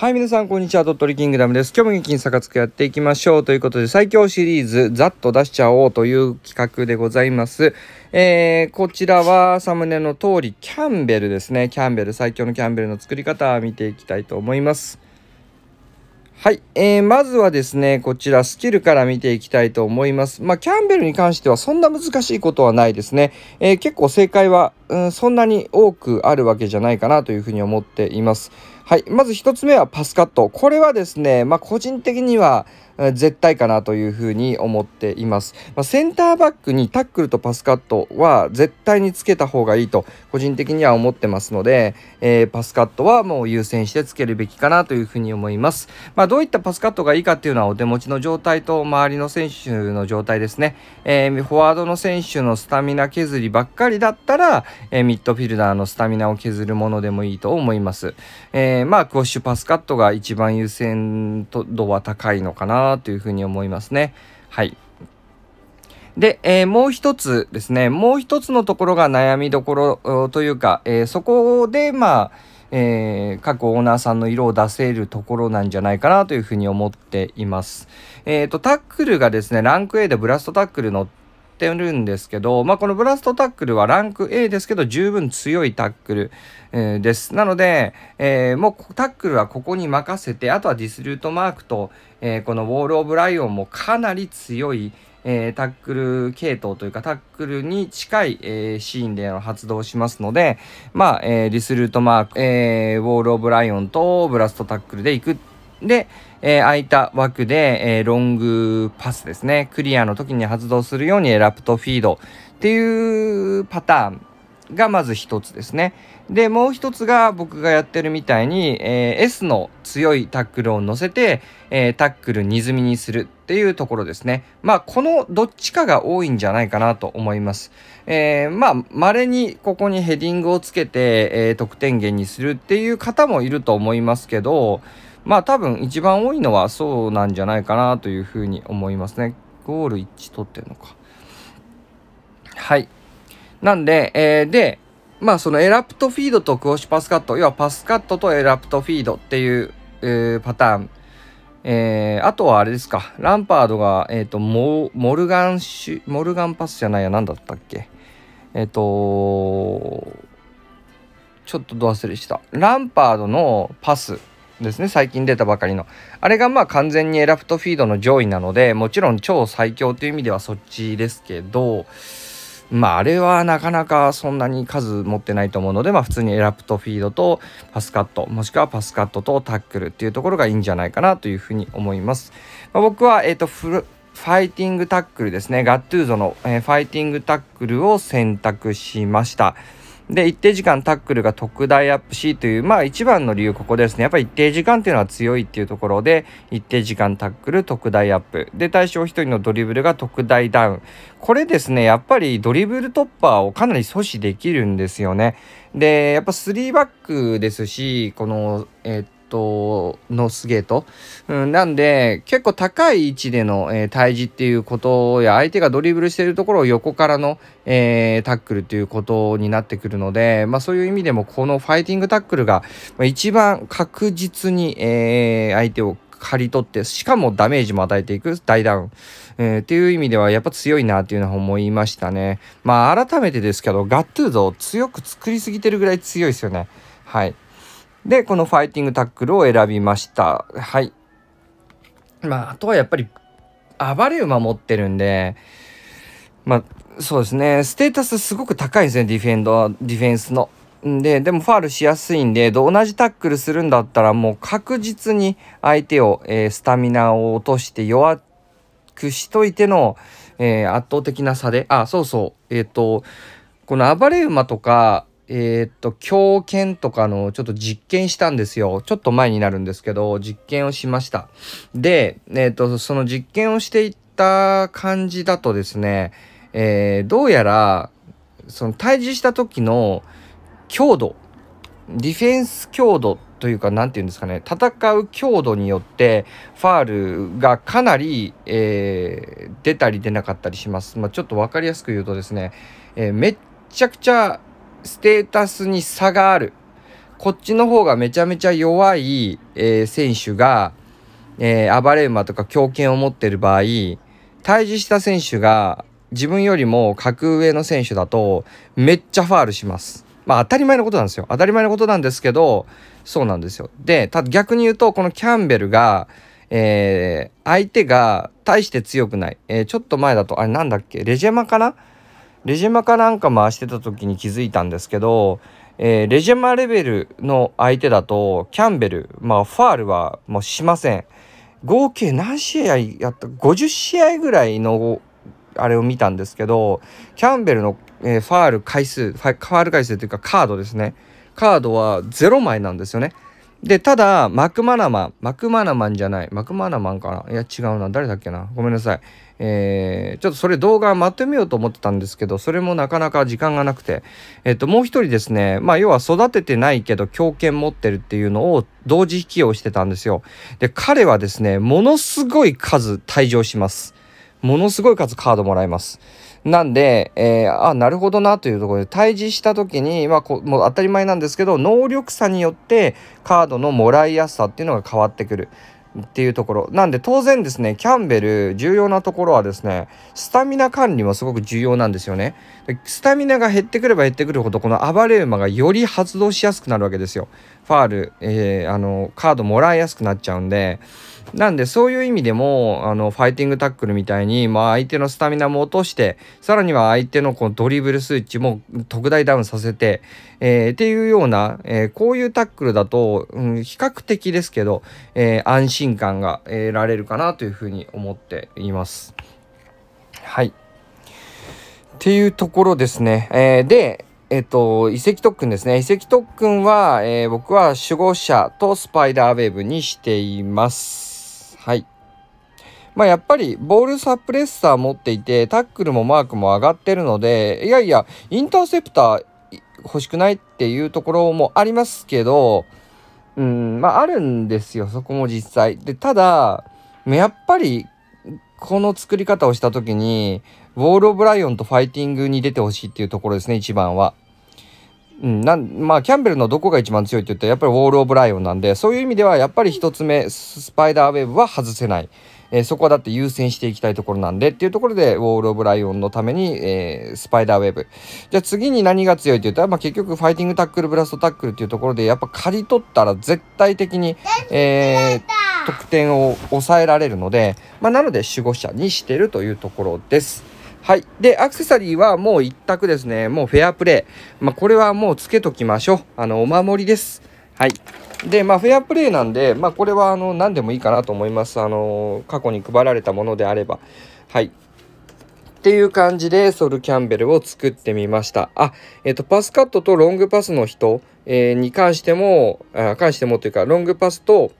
はい、皆さん、こんにちは。鳥取キングダムです。今日も元気にサカくやっていきましょう。ということで、最強シリーズ、ざっと出しちゃおうという企画でございます。えー、こちらは、サムネの通り、キャンベルですね。キャンベル、最強のキャンベルの作り方、見ていきたいと思います。はい、えー、まずはですね、こちらスキルから見ていきたいと思います。まあ、キャンベルに関してはそんな難しいことはないですね。えー、結構正解は、うん、そんなに多くあるわけじゃないかなというふうに思っています。はい。まず1つ目はパスカット。これはですね、まあ、個人的には絶対かなというふうに思っています。まあ、センターバックにタックルとパスカットは絶対につけた方がいいと個人的には思ってますので、えー、パスカットはもう優先してつけるべきかなというふうに思います。まあ、どういったパスカットがいいかっていうのはお手持ちの状態と周りの選手の状態ですね。えー、フォワードの選手のスタミナ削りばっかりだったら、えー、ミッドフィルダーのスタミナを削るものでもいいと思います。ええー、まあ、クォッシュパスカットが一番優先度は高いのかなというふうに思いますね。はい。で、えー、もう一つですね、もう一つのところが悩みどころというか、えー、そこで、まあ、えー、各オーナーさんの色を出せるところなんじゃないかなというふうに思っています。えっ、ー、と、タックルがですね、ランク A でブラストタックルのってるんですけど、まあ、このブラストタックルはランク A ですけど、十分強いタックル、えー、です。なので、えー、もうタックルはここに任せて、あとはディスルートマークと、えー、このウォール・オブ・ライオンもかなり強い、えー、タックル系統というかタックルに近い、えー、シーンでの発動しますので、まあ、えー、ディスルートマーク、えー、ウォール・オブ・ライオンとブラストタックルでいくっで、えー、空いた枠で、えー、ロングパスですね。クリアの時に発動するようにエラプトフィードっていうパターンがまず一つですね。で、もう一つが僕がやってるみたいに、えー、S の強いタックルを乗せて、えー、タックル荷積みにするっていうところですね。まあ、このどっちかが多いんじゃないかなと思います。えー、まあ、稀にここにヘディングをつけて、え得点源にするっていう方もいると思いますけど、まあ多分一番多いのはそうなんじゃないかなというふうに思いますね。ゴール1取ってんのか。はい。なんで、えー、で、まあそのエラプトフィードとクオシパスカット、要はパスカットとエラプトフィードっていう、えー、パターン。えー、あとはあれですか、ランパードが、えっ、ー、とモ、モルガンシュ、モルガンパスじゃないや、なんだったっけ。えっ、ー、とちょっとど忘れした。ランパードのパスですね最近出たばかりのあれがまあ完全にエラプトフィードの上位なのでもちろん超最強という意味ではそっちですけどまああれはなかなかそんなに数持ってないと思うのでまあ普通にエラプトフィードとパスカットもしくはパスカットとタックルっていうところがいいんじゃないかなというふうに思います、まあ、僕はえっ、ー、とファイティングタックルですね。ガッドゥーゾの、えー、ファイティングタックルを選択しました。で、一定時間タックルが特大アップしという、まあ一番の理由ここですね。やっぱり一定時間っていうのは強いっていうところで、一定時間タックル特大アップ。で、対象1人のドリブルが特大ダウン。これですね、やっぱりドリブル突破をかなり阻止できるんですよね。で、やっぱ3バックですし、この、えー、っと、と、のスゲート、うん、なんで結構高い位置での、えー、対峙っていうことや相手がドリブルしてるところを横からの、えー、タックルっていうことになってくるので、まあ、そういう意味でもこのファイティングタックルが一番確実に、えー、相手を刈り取って、しかもダメージも与えていく大ダウン、えー、っていう意味ではやっぱ強いなっていうのは思いましたね。まあ改めてですけど、ガットゥーゾ強く作りすぎてるぐらい強いですよね。はい。で、このファイティングタックルを選びました。はい。まあ、あとはやっぱり、暴れ馬持ってるんで、まあ、そうですね。ステータスすごく高いですね、ディフェンド、ディフェンスの。で、でもファールしやすいんで、同じタックルするんだったら、もう確実に相手を、えー、スタミナを落として弱くしといての、えー、圧倒的な差で、あ、そうそう、えっ、ー、と、この暴れ馬とか、えー、っと、狂犬とかのちょっと実験したんですよ。ちょっと前になるんですけど、実験をしました。で、えー、っと、その実験をしていった感じだとですね、えー、どうやら、その退治した時の強度、ディフェンス強度というか、何て言うんですかね、戦う強度によって、ファールがかなり、えー、出たり出なかったりします。まあ、ちょっと分かりやすく言うとですね、えー、めっちゃくちゃステータスに差がある。こっちの方がめちゃめちゃ弱い、えー、選手が、えー、暴れ馬とか強犬を持ってる場合、対峙した選手が自分よりも格上の選手だと、めっちゃファールします。まあ当たり前のことなんですよ。当たり前のことなんですけど、そうなんですよ。で、た逆に言うと、このキャンベルが、えー、相手が大して強くない。えー、ちょっと前だと、あれなんだっけ、レジェマかなレジェマかなんか回してた時に気づいたんですけど、えー、レジェマレベルの相手だと、キャンベル、まあ、ファールはもうしません。合計何試合やった ?50 試合ぐらいの、あれを見たんですけど、キャンベルの、えー、ファール回数ファ、ファール回数というかカードですね。カードは0枚なんですよね。で、ただ、マクマナマン、マクマナマンじゃない、マクマナマンかな。いや、違うな。誰だっけな。ごめんなさい。えー、ちょっとそれ動画まとめようと思ってたんですけど、それもなかなか時間がなくて、えっ、と、もう一人ですね、まあ、要は育ててないけど、狂犬持ってるっていうのを同時引きをしてたんですよ。で、彼はですね、ものすごい数退場します。ものすごい数カードもらいます。なんで、えー、あ、なるほどなというところで、退治した時に、まあこ、もう当たり前なんですけど、能力差によってカードのもらいやすさっていうのが変わってくる。っていうところ。なんで当然ですね、キャンベル重要なところはですね、スタミナ管理もすごく重要なんですよね。スタミナが減ってくれば減ってくるほど、この暴れ馬がより発動しやすくなるわけですよ。ファール、えー、あの、カードもらいやすくなっちゃうんで、なんでそういう意味でも、あの、ファイティングタックルみたいに、まあ相手のスタミナも落として、さらには相手のこのドリブル数値も特大ダウンさせて、えー、っていうような、えー、こういうタックルだと、うん、比較的ですけど、えー、安心心感が得られるかなというふうに思っています。はい。っていうところですね。えー、で、えっと、遺跡特訓ですね。遺跡特訓は、えー、僕は守護者とスパイダーウェーブにしています。はい。まあ、やっぱりボールサプレッサー持っていて、タックルもマークも上がってるので、いやいや、インターセプター欲しくないっていうところもありますけど、うん、まああるんですよ、そこも実際。で、ただ、やっぱり、この作り方をした時に、ウォール・オブ・ライオンとファイティングに出てほしいっていうところですね、一番は。うん、なんまあ、キャンベルのどこが一番強いって言ったら、やっぱりウォール・オブ・ライオンなんで、そういう意味では、やっぱり一つ目、スパイダーウェーブは外せない。えー、そこはだって優先していきたいところなんでっていうところでウォール・オブ・ライオンのために、えー、スパイダーウェブじゃあ次に何が強いって言ったら、まあ、結局ファイティングタックルブラストタックルっていうところでやっぱ刈り取ったら絶対的に、えー、得点を抑えられるので、まあ、なので守護者にしてるというところです。はい。で、アクセサリーはもう一択ですね。もうフェアプレイ。まあ、これはもうつけときましょう。あの、お守りです。はい。で、まあ、フェアプレーなんで、まあ、これはあの何でもいいかなと思います。あの過去に配られたものであれば。はい。っていう感じでソル・キャンベルを作ってみました。あ、えっ、ー、と、パスカットとロングパスの人、えー、に関しても、あ関してもというか、ロングパスと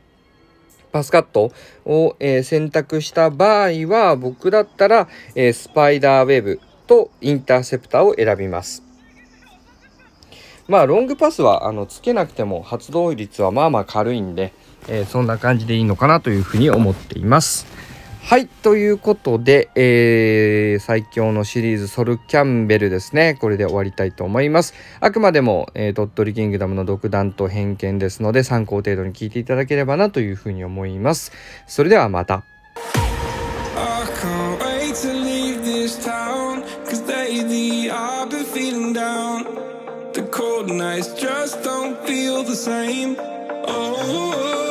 パスカットを、えー、選択した場合は、僕だったら、えスパイダーウェブとインターセプターを選びます。まあ、ロングパスはあのつけなくても発動率はまあまあ軽いんで、えー、そんな感じでいいのかなというふうに思っています。はい、ということで、えー、最強のシリーズソル・キャンベルですね、これで終わりたいと思います。あくまでも、えー、鳥取キングダムの独断と偏見ですので、参考程度に聞いていただければなというふうに思います。それではまた。nights just don't feel the same. Oh.